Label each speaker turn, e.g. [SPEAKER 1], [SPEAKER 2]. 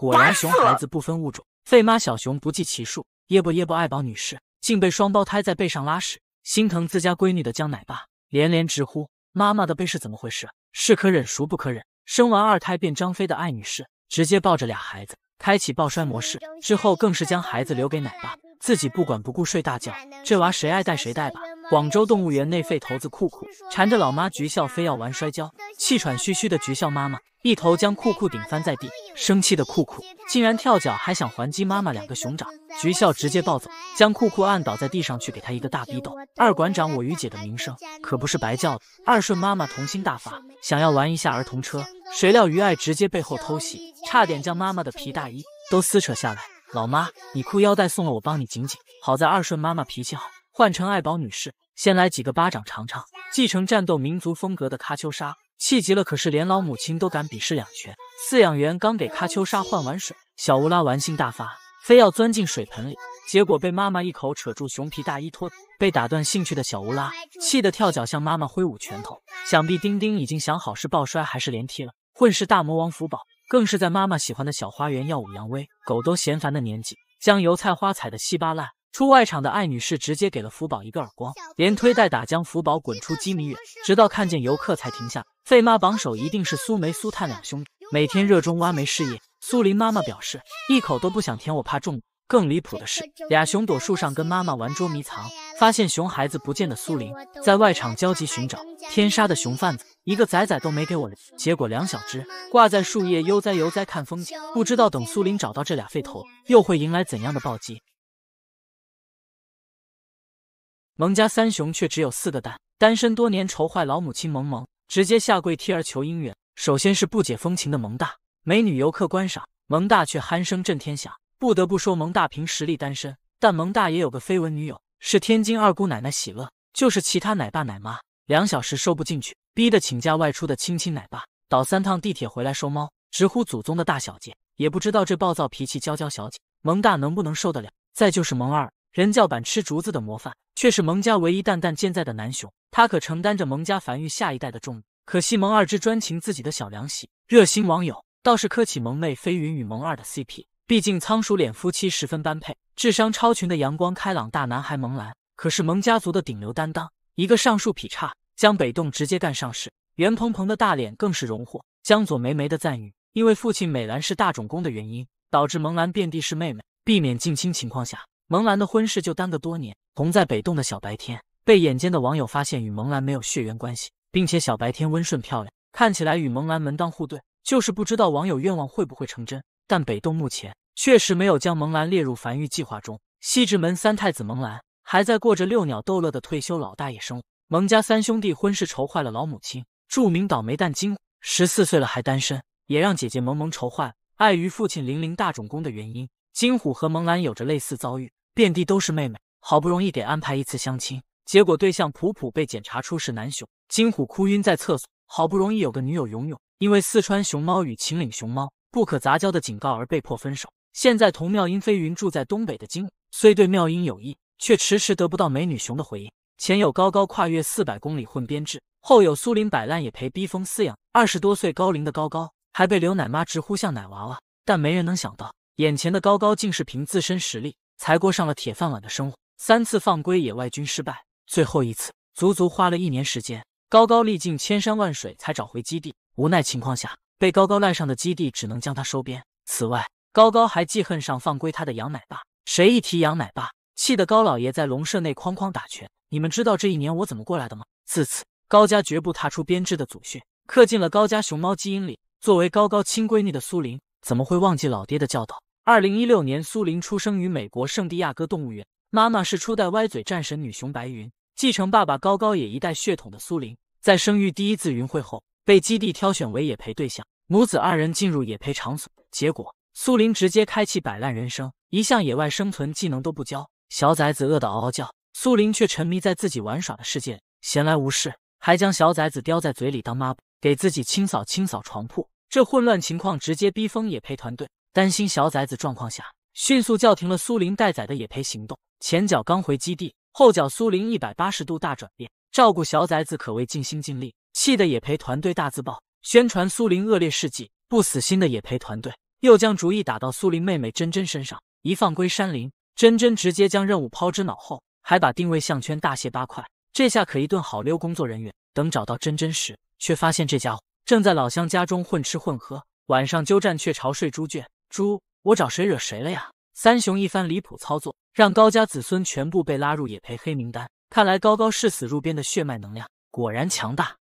[SPEAKER 1] 果然，熊孩子不分物种，费妈小熊不计其数。耶啵耶啵，爱宝女士竟被双胞胎在背上拉屎，心疼自家闺女的江奶爸连连直呼：“妈妈的背是怎么回事？是可忍孰不可忍！”生完二胎变张飞的艾女士直接抱着俩孩子开启抱摔模式，之后更是将孩子留给奶爸，自己不管不顾睡大觉。这娃谁爱带谁带吧。广州动物园内，费头子酷酷缠着老妈菊笑非要玩摔跤，气喘吁吁的菊笑妈妈一头将酷酷顶翻在地。生气的酷酷竟然跳脚，还想还击妈妈两个熊掌，菊笑直接暴走，将酷酷按倒在地上去给他一个大逼斗。二馆长，我于姐的名声可不是白叫的。二顺妈妈童心大发，想要玩一下儿童车，谁料于爱直接背后偷袭，差点将妈妈的皮大衣都撕扯下来。老妈，你裤腰带送了，我帮你紧紧。好在二顺妈妈脾气好，换成爱宝女士，先来几个巴掌尝尝。继承战斗民族风格的喀秋莎，气急了可是连老母亲都敢鄙视两拳。饲养员刚给喀秋莎换完水，小乌拉玩性大发，非要钻进水盆里，结果被妈妈一口扯住熊皮大衣脱，走。被打断兴趣的小乌拉气得跳脚，向妈妈挥舞拳头。想必丁丁已经想好是抱摔还是连踢了。混世大魔王福宝更是在妈妈喜欢的小花园耀武扬威，狗都嫌烦的年纪，将油菜花踩得稀巴烂。出外场的艾女士直接给了福宝一个耳光，连推带打将福宝滚出几米远，直到看见游客才停下。费妈榜首一定是苏梅苏探两兄弟。每天热衷挖煤事业，苏林妈妈表示一口都不想舔，我怕中毒。更离谱的是，俩熊躲树上跟妈妈玩捉迷藏，发现熊孩子不见的苏林，在外场焦急寻找。天杀的熊贩子，一个崽崽都没给我留。结果两小只挂在树叶悠哉悠哉看风景，不知道等苏林找到这俩废头，又会迎来怎样的暴击。萌家三熊却只有四个蛋，单身多年愁坏老母亲萌萌，直接下跪替儿求姻缘。首先是不解风情的蒙大美女游客观赏，蒙大却鼾声震天响。不得不说，蒙大凭实力单身，但蒙大也有个绯闻女友，是天津二姑奶奶喜乐。就是其他奶爸奶妈两小时收不进去，逼得请假外出的亲亲奶爸倒三趟地铁回来收猫，直呼祖宗的大小姐，也不知道这暴躁脾气娇娇小姐蒙大能不能受得了。再就是蒙二人教版吃竹子的模范，却是蒙家唯一蛋蛋健在的男雄，他可承担着蒙家繁育下一代的重。可惜萌二只专情自己的小凉席，热心网友倒是磕起萌妹飞云与萌二的 CP，毕竟仓鼠脸夫妻十分般配。智商超群的阳光开朗大男孩萌兰，可是萌家族的顶流担当，一个上树劈叉将北洞直接干上市，袁鹏鹏的大脸更是荣获江左梅梅的赞誉。因为父亲美兰是大种公的原因，导致萌兰遍地是妹妹，避免近亲情况下，萌兰的婚事就耽搁多年。红在北洞的小白天，被眼尖的网友发现与萌兰没有血缘关系。并且小白天温顺漂亮，看起来与蒙兰门当户对，就是不知道网友愿望会不会成真。但北洞目前确实没有将蒙兰列入繁育计划中。西直门三太子蒙兰还在过着遛鸟逗乐的退休老大爷生活。蒙家三兄弟婚事愁坏了老母亲，著名倒霉蛋金虎十四岁了还单身，也让姐姐萌萌愁坏。碍于父亲零零大种公的原因，金虎和蒙兰有着类似遭遇，遍地都是妹妹，好不容易给安排一次相亲。结果对象普普被检查出是男熊，金虎哭晕在厕所。好不容易有个女友勇勇，因为四川熊猫与秦岭熊猫不可杂交的警告而被迫分手。现在同妙音飞云住在东北的金虎，虽对妙音有意，却迟迟得不到美女熊的回应。前有高高跨越四百公里混编制，后有苏林摆烂也陪逼疯饲养二十多岁高龄的高高，还被刘奶妈直呼像奶娃娃。但没人能想到，眼前的高高竟是凭自身实力才过上了铁饭碗的生活。三次放归野外均失败。最后一次，足足花了一年时间，高高历尽千山万水才找回基地。无奈情况下，被高高赖上的基地只能将他收编。此外，高高还记恨上放归他的羊奶爸。谁一提羊奶爸，气得高老爷在笼舍内哐哐打拳。你们知道这一年我怎么过来的吗？自此，高家绝不踏出编制的祖训，刻进了高家熊猫基因里。作为高高亲闺女的苏林，怎么会忘记老爹的教导？二零一六年，苏林出生于美国圣地亚哥动物园，妈妈是初代歪嘴战神女熊白云。继承爸爸高高野一代血统的苏林，在生育第一次云会后，被基地挑选为野培对象。母子二人进入野培场所，结果苏林直接开启摆烂人生，一向野外生存技能都不教。小崽子饿得嗷嗷叫，苏林却沉迷在自己玩耍的世界，闲来无事还将小崽子叼在嘴里当抹布，给自己清扫清扫床铺。这混乱情况直接逼疯野培团队，担心小崽子状况下，迅速叫停了苏林带崽的野培行动。前脚刚回基地。后脚苏林一百八十度大转变，照顾小崽子可谓尽心尽力，气得也陪团队大自爆，宣传苏林恶劣事迹。不死心的也陪团队又将主意打到苏林妹妹真真身上，一放归山林，真真直接将任务抛之脑后，还把定位项圈大卸八块。这下可一顿好溜。工作人员等找到真真时，却发现这家伙正在老乡家中混吃混喝，晚上鸠占鹊巢睡猪圈。猪，我找谁惹谁了呀？三雄一番离谱操作。让高家子孙全部被拉入野培黑名单。看来高高誓死入编的血脉能量果然强大。